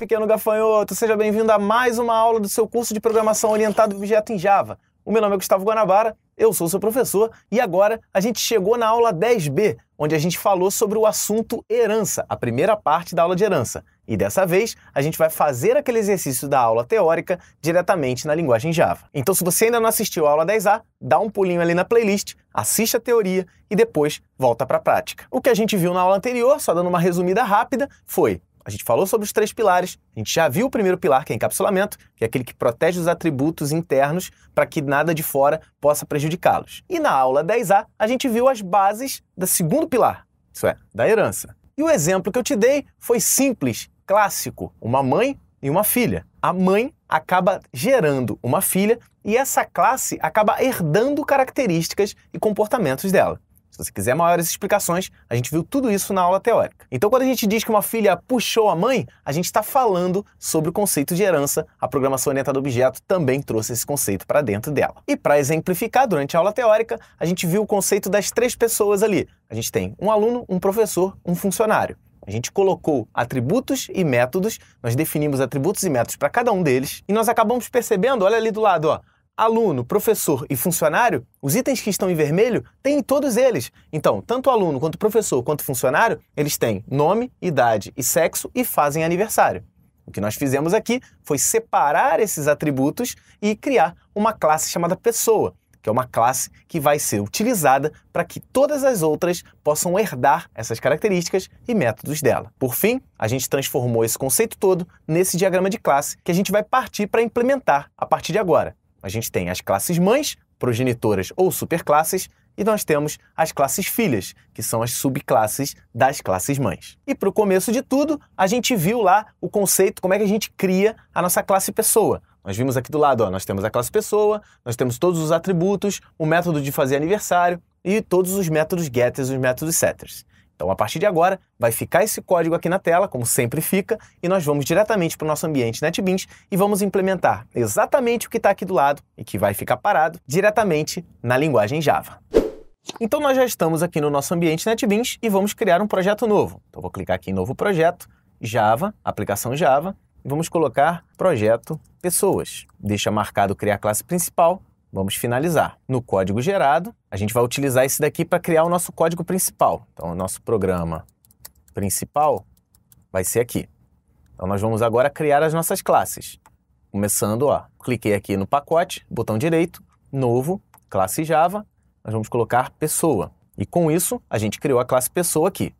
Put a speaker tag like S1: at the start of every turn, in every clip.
S1: pequeno gafanhoto! Seja bem-vindo a mais uma aula do seu curso de programação orientado objeto em Java. O meu nome é Gustavo Guanabara, eu sou seu professor e agora a gente chegou na aula 10b, onde a gente falou sobre o assunto herança, a primeira parte da aula de herança. E dessa vez, a gente vai fazer aquele exercício da aula teórica diretamente na linguagem Java. Então, se você ainda não assistiu a aula 10a, dá um pulinho ali na playlist, assiste a teoria e depois volta para a prática. O que a gente viu na aula anterior, só dando uma resumida rápida, foi a gente falou sobre os três pilares, a gente já viu o primeiro pilar, que é encapsulamento, que é aquele que protege os atributos internos para que nada de fora possa prejudicá-los. E na aula 10A, a gente viu as bases do segundo pilar, isso é, da herança. E o exemplo que eu te dei foi simples, clássico: uma mãe e uma filha. A mãe acaba gerando uma filha e essa classe acaba herdando características e comportamentos dela você quiser maiores explicações, a gente viu tudo isso na aula teórica. Então, quando a gente diz que uma filha puxou a mãe, a gente está falando sobre o conceito de herança. A programação orientada a objeto também trouxe esse conceito para dentro dela. E para exemplificar, durante a aula teórica, a gente viu o conceito das três pessoas ali. A gente tem um aluno, um professor, um funcionário. A gente colocou atributos e métodos, nós definimos atributos e métodos para cada um deles, e nós acabamos percebendo, olha ali do lado, ó, aluno, professor e funcionário, os itens que estão em vermelho têm em todos eles. Então, tanto aluno quanto professor quanto funcionário, eles têm nome, idade e sexo e fazem aniversário. O que nós fizemos aqui foi separar esses atributos e criar uma classe chamada pessoa, que é uma classe que vai ser utilizada para que todas as outras possam herdar essas características e métodos dela. Por fim, a gente transformou esse conceito todo nesse diagrama de classe que a gente vai partir para implementar a partir de agora. A gente tem as classes mães, progenitoras ou superclasses, e nós temos as classes filhas, que são as subclasses das classes mães. E para o começo de tudo, a gente viu lá o conceito, como é que a gente cria a nossa classe pessoa. Nós vimos aqui do lado, ó, nós temos a classe pessoa, nós temos todos os atributos, o método de fazer aniversário e todos os métodos getters, os métodos setters. Então, a partir de agora, vai ficar esse código aqui na tela, como sempre fica, e nós vamos diretamente para o nosso ambiente NetBeans e vamos implementar exatamente o que está aqui do lado e que vai ficar parado diretamente na linguagem Java. Então, nós já estamos aqui no nosso ambiente NetBeans e vamos criar um projeto novo. Então, vou clicar aqui em Novo Projeto, Java, Aplicação Java, e vamos colocar Projeto Pessoas. Deixa marcado Criar Classe Principal Vamos finalizar. No código gerado, a gente vai utilizar esse daqui para criar o nosso código principal. Então, o nosso programa principal vai ser aqui. Então, nós vamos agora criar as nossas classes. Começando, ó, cliquei aqui no pacote, botão direito, novo, classe Java, nós vamos colocar pessoa. E com isso, a gente criou a classe pessoa aqui.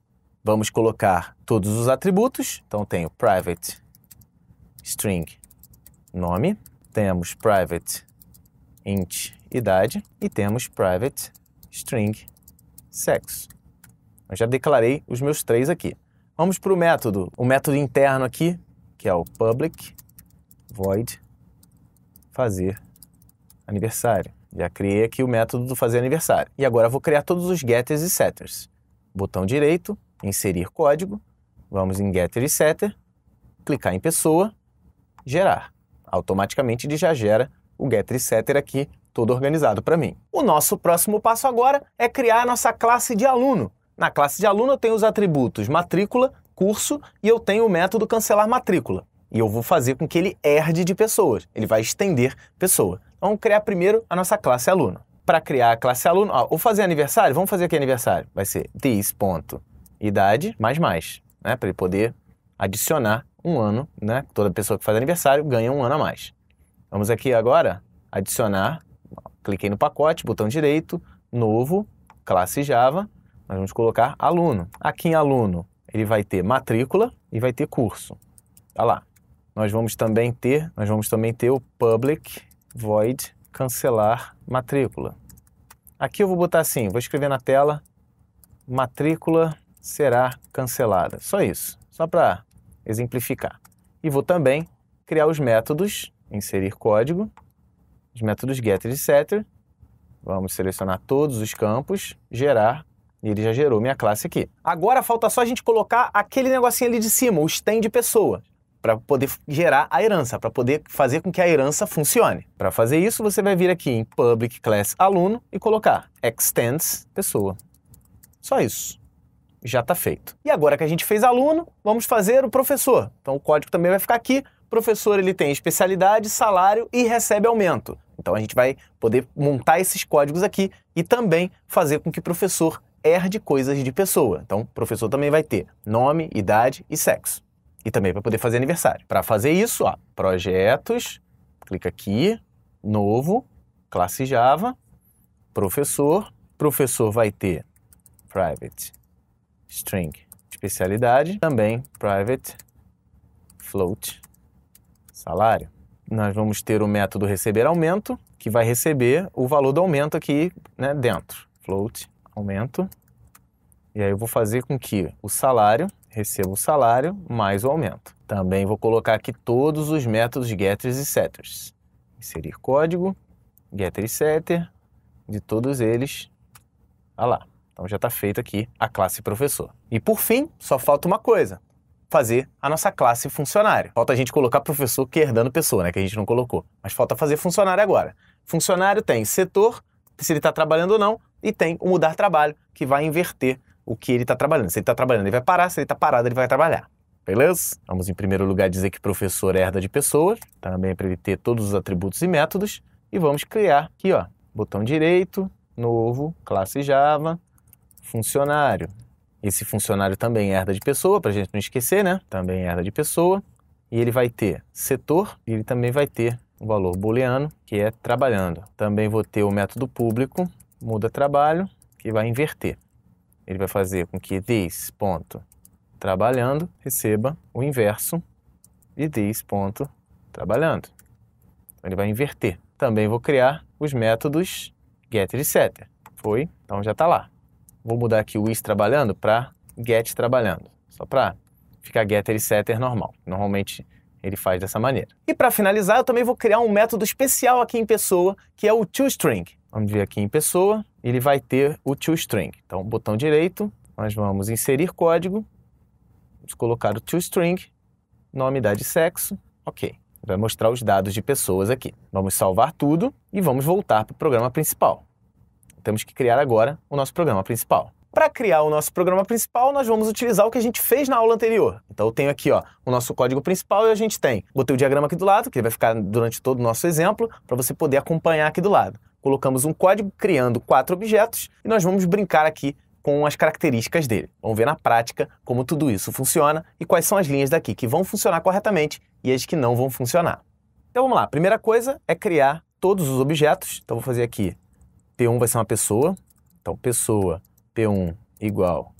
S1: Vamos colocar todos os atributos. Então, tenho private string nome, temos private int idade e temos private string sexo. Eu já declarei os meus três aqui. Vamos para o método, o método interno aqui, que é o public void fazer aniversário. Já criei aqui o método do fazer aniversário. E agora vou criar todos os getters e setters. Botão direito, inserir código, vamos em getter e setter, clicar em pessoa, gerar. Automaticamente ele já gera o setter aqui todo organizado para mim. O nosso próximo passo agora é criar a nossa classe de aluno. Na classe de aluno eu tenho os atributos matrícula, curso e eu tenho o método cancelar matrícula. E eu vou fazer com que ele herde de pessoas, ele vai estender pessoa. Vamos criar primeiro a nossa classe aluno. Para criar a classe aluno, ó, vou fazer aniversário, vamos fazer aqui aniversário. Vai ser this ponto idade mais mais, né, para ele poder adicionar um ano, né? Toda pessoa que faz aniversário ganha um ano a mais. Vamos aqui agora adicionar, cliquei no pacote, botão direito, novo, classe Java, nós vamos colocar aluno. Aqui em aluno, ele vai ter matrícula e vai ter curso. Tá lá. Nós vamos também ter, nós vamos também ter o public void cancelar matrícula. Aqui eu vou botar assim, vou escrever na tela matrícula será cancelada. Só isso, só para exemplificar. E vou também criar os métodos inserir código, os métodos getter e setter, vamos selecionar todos os campos, gerar, e ele já gerou minha classe aqui. Agora falta só a gente colocar aquele negocinho ali de cima, o extend pessoa, para poder gerar a herança, para poder fazer com que a herança funcione. Para fazer isso, você vai vir aqui em public class aluno e colocar extends pessoa. Só isso. Já está feito. E agora que a gente fez aluno, vamos fazer o professor. Então o código também vai ficar aqui professor ele tem especialidade, salário e recebe aumento. Então a gente vai poder montar esses códigos aqui e também fazer com que o professor herde coisas de pessoa. Então o professor também vai ter nome, idade e sexo. E também vai poder fazer aniversário. Para fazer isso, ó, projetos, clica aqui, novo, classe Java, professor, professor vai ter private string especialidade, também private float salário, nós vamos ter o método receber aumento, que vai receber o valor do aumento aqui né, dentro. Float, aumento. E aí eu vou fazer com que o salário receba o salário mais o aumento. Também vou colocar aqui todos os métodos getters e setters. Inserir código, getter e setter, de todos eles. Ah lá. Então já está feito aqui a classe professor. E por fim, só falta uma coisa, fazer a nossa classe funcionária. Falta a gente colocar professor que é herdando pessoa, né? Que a gente não colocou. Mas falta fazer funcionário agora. Funcionário tem setor, se ele está trabalhando ou não, e tem o mudar trabalho, que vai inverter o que ele está trabalhando. Se ele está trabalhando, ele vai parar, se ele está parado, ele vai trabalhar. Beleza? Vamos, em primeiro lugar, dizer que professor é herda de pessoa. também para ele ter todos os atributos e métodos, e vamos criar aqui, ó, botão direito, novo, classe Java, funcionário. Esse funcionário também herda de pessoa, para a gente não esquecer, né? Também herda de pessoa. E ele vai ter setor e ele também vai ter o valor booleano, que é trabalhando. Também vou ter o método público, muda trabalho, que vai inverter. Ele vai fazer com que this ponto trabalhando receba o inverso de this ponto trabalhando. Então, ele vai inverter. Também vou criar os métodos getter e setter. Foi? Então já está lá. Vou mudar aqui o is trabalhando para get trabalhando, só para ficar getter e setter normal. Normalmente ele faz dessa maneira. E para finalizar, eu também vou criar um método especial aqui em pessoa, que é o toString. Vamos vir aqui em pessoa, ele vai ter o toString. Então, botão direito, nós vamos inserir código, vamos colocar o toString, nome, idade e sexo, ok. Vai mostrar os dados de pessoas aqui. Vamos salvar tudo e vamos voltar para o programa principal temos que criar agora o nosso programa principal. Para criar o nosso programa principal, nós vamos utilizar o que a gente fez na aula anterior. Então eu tenho aqui ó, o nosso código principal e a gente tem. Botei o diagrama aqui do lado, que vai ficar durante todo o nosso exemplo, para você poder acompanhar aqui do lado. Colocamos um código criando quatro objetos e nós vamos brincar aqui com as características dele. Vamos ver na prática como tudo isso funciona e quais são as linhas daqui que vão funcionar corretamente e as que não vão funcionar. Então vamos lá, a primeira coisa é criar todos os objetos. Então vou fazer aqui P1 vai ser uma pessoa. Então, pessoa P1 igual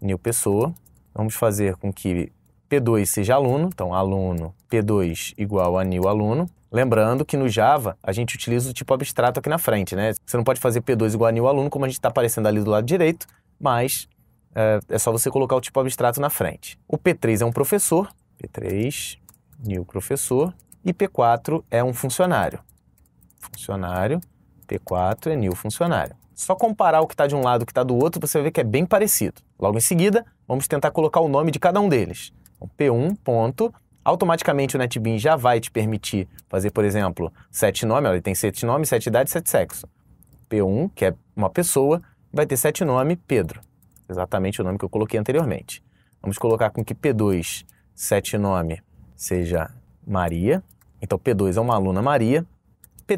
S1: new pessoa. Vamos fazer com que P2 seja aluno. Então, aluno P2 igual a new aluno. Lembrando que no Java a gente utiliza o tipo abstrato aqui na frente, né? Você não pode fazer P2 igual a new aluno, como a gente está aparecendo ali do lado direito, mas é, é, só você colocar o tipo abstrato na frente. O P3 é um professor, P3, new professor, e P4 é um funcionário. Funcionário, T4 é new funcionário. Só comparar o que está de um lado e o que está do outro, você vai ver que é bem parecido. Logo em seguida, vamos tentar colocar o nome de cada um deles. Então, P1 ponto, automaticamente o NetBeans já vai te permitir fazer, por exemplo, sete nomes, ele tem sete nomes, sete idades, sete sexo. P1, que é uma pessoa, vai ter sete nome, Pedro. Exatamente o nome que eu coloquei anteriormente. Vamos colocar com que P2, sete nome, seja Maria. Então P2 é uma aluna Maria,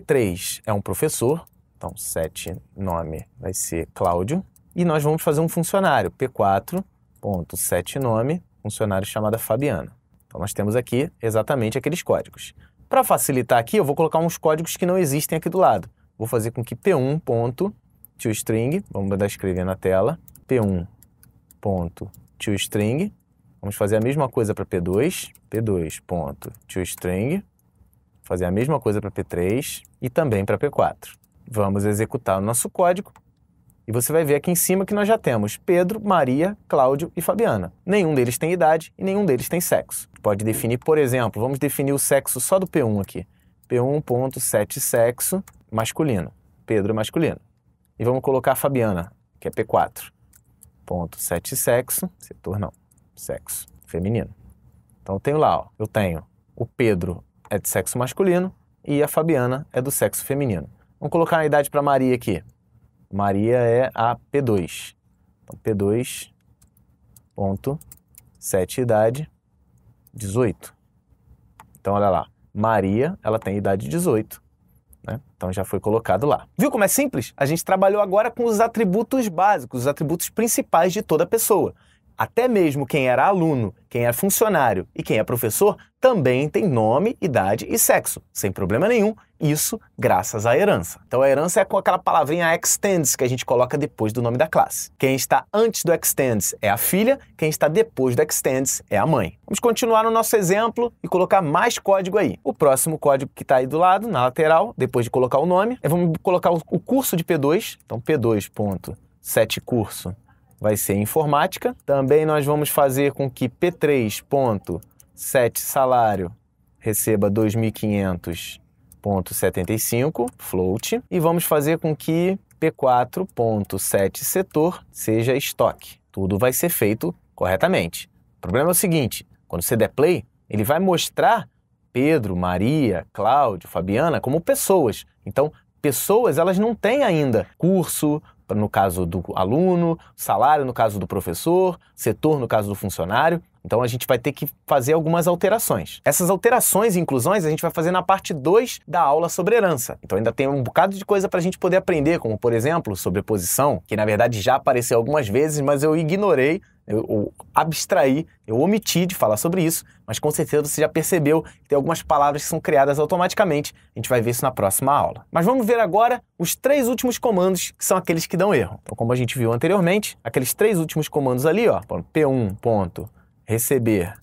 S1: P3 é um professor, então 7 nome vai ser Cláudio. E nós vamos fazer um funcionário, P4, ponto, 7 nome, funcionário chamada Fabiana. Então nós temos aqui exatamente aqueles códigos. Para facilitar aqui, eu vou colocar uns códigos que não existem aqui do lado. Vou fazer com que P1 ponto toString, vamos mandar escrever na tela, P1 ponto toString. Vamos fazer a mesma coisa para P2, P2 ponto toString fazer a mesma coisa para P3 e também para P4. Vamos executar o nosso código e você vai ver aqui em cima que nós já temos Pedro, Maria, Cláudio e Fabiana. Nenhum deles tem idade e nenhum deles tem sexo. Pode definir, por exemplo, vamos definir o sexo só do P1 aqui. P1.7 sexo masculino. Pedro masculino. E vamos colocar a Fabiana, que é P4. Ponto sete sexo, setor não, sexo feminino. Então eu tenho lá, ó, eu tenho o Pedro é de sexo masculino e a Fabiana é do sexo feminino. Vamos colocar a idade para Maria aqui. Maria é a P2. Então, P2, ponto, 7 idade, 18. Então, olha lá. Maria, ela tem idade 18. Né? Então já foi colocado lá. Viu como é simples? A gente trabalhou agora com os atributos básicos, os atributos principais de toda pessoa. Até mesmo quem era aluno, quem é funcionário e quem é professor também tem nome, idade e sexo, sem problema nenhum, isso graças à herança. Então a herança é com aquela palavrinha extends que a gente coloca depois do nome da classe. Quem está antes do extends é a filha, quem está depois do extends é a mãe. Vamos continuar no nosso exemplo e colocar mais código aí. O próximo código que está aí do lado, na lateral, depois de colocar o nome, é vamos colocar o curso de P2, então P2 ponto sete curso vai ser informática. Também nós vamos fazer com que P3.7 salário receba 2.500.75 float e vamos fazer com que P4.7 setor seja estoque. Tudo vai ser feito corretamente. O problema é o seguinte, quando você der play, ele vai mostrar Pedro, Maria, Cláudio, Fabiana como pessoas. Então, pessoas elas não têm ainda curso, no caso do aluno, salário no caso do professor, setor no caso do funcionário. Então a gente vai ter que fazer algumas alterações. Essas alterações e inclusões a gente vai fazer na parte 2 da aula sobre herança. Então ainda tem um bocado de coisa para a gente poder aprender, como por exemplo, sobreposição, que na verdade já apareceu algumas vezes, mas eu ignorei, eu, eu abstraí, eu omiti de falar sobre isso, mas com certeza você já percebeu que tem algumas palavras que são criadas automaticamente. A gente vai ver isso na próxima aula. Mas vamos ver agora os três últimos comandos que são aqueles que dão erro. Então, como a gente viu anteriormente, aqueles três últimos comandos ali, ó, P1. Ponto, receber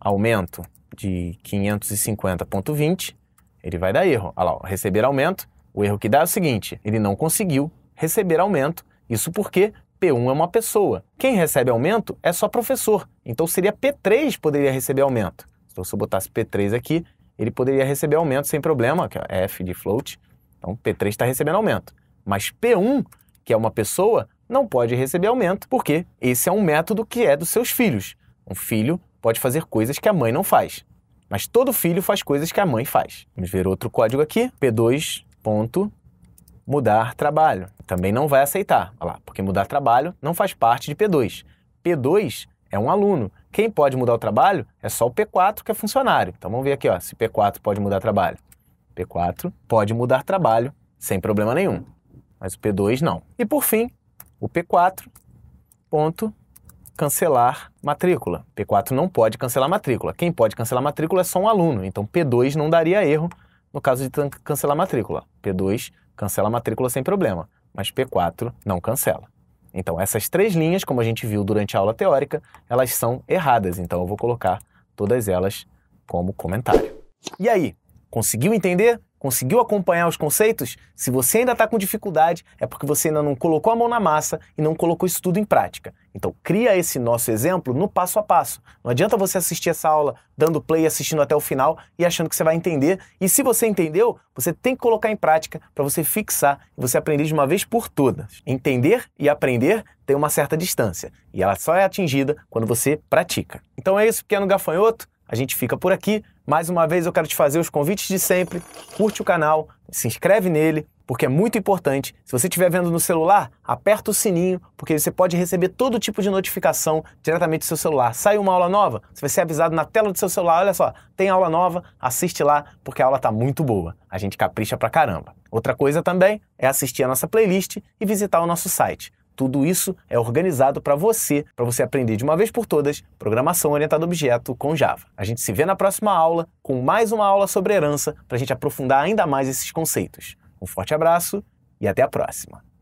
S1: aumento de 550.20, ele vai dar erro. Olha lá, receber aumento, o erro que dá é o seguinte, ele não conseguiu receber aumento, isso porque P1 é uma pessoa. Quem recebe aumento é só professor, então seria P3 poderia receber aumento. Então se eu botasse P3 aqui, ele poderia receber aumento sem problema, que é F de float, então P3 está recebendo aumento. Mas P1, que é uma pessoa, não pode receber aumento, porque esse é um método que é dos seus filhos. Um filho pode fazer coisas que a mãe não faz, mas todo filho faz coisas que a mãe faz. Vamos ver outro código aqui, P2. Ponto, mudar trabalho. Também não vai aceitar, lá, porque mudar trabalho não faz parte de P2. P2 é um aluno. Quem pode mudar o trabalho é só o P4, que é funcionário. Então vamos ver aqui ó, se P4 pode mudar trabalho. P4 pode mudar trabalho sem problema nenhum, mas o P2 não. E por fim, o P4 ponto cancelar matrícula. P4 não pode cancelar matrícula. Quem pode cancelar matrícula é só um aluno. Então P2 não daria erro no caso de cancelar matrícula. P2 cancela matrícula sem problema, mas P4 não cancela. Então essas três linhas, como a gente viu durante a aula teórica, elas são erradas. Então eu vou colocar todas elas como comentário. E aí, conseguiu entender? Conseguiu acompanhar os conceitos? Se você ainda está com dificuldade, é porque você ainda não colocou a mão na massa e não colocou isso tudo em prática. Então, cria esse nosso exemplo no passo a passo. Não adianta você assistir essa aula dando play, assistindo até o final e achando que você vai entender. E se você entendeu, você tem que colocar em prática para você fixar e você aprender de uma vez por todas. Entender e aprender tem uma certa distância e ela só é atingida quando você pratica. Então é isso, pequeno gafanhoto. A gente fica por aqui. Mais uma vez eu quero te fazer os convites de sempre. Curte o canal, se inscreve nele, porque é muito importante. Se você estiver vendo no celular, aperta o sininho, porque você pode receber todo tipo de notificação diretamente do seu celular. Sai uma aula nova, você vai ser avisado na tela do seu celular. Olha só, tem aula nova, assiste lá, porque a aula tá muito boa. A gente capricha pra caramba. Outra coisa também é assistir a nossa playlist e visitar o nosso site tudo isso é organizado para você, para você aprender de uma vez por todas programação orientada a objeto com Java. A gente se vê na próxima aula com mais uma aula sobre herança para a gente aprofundar ainda mais esses conceitos. Um forte abraço e até a próxima!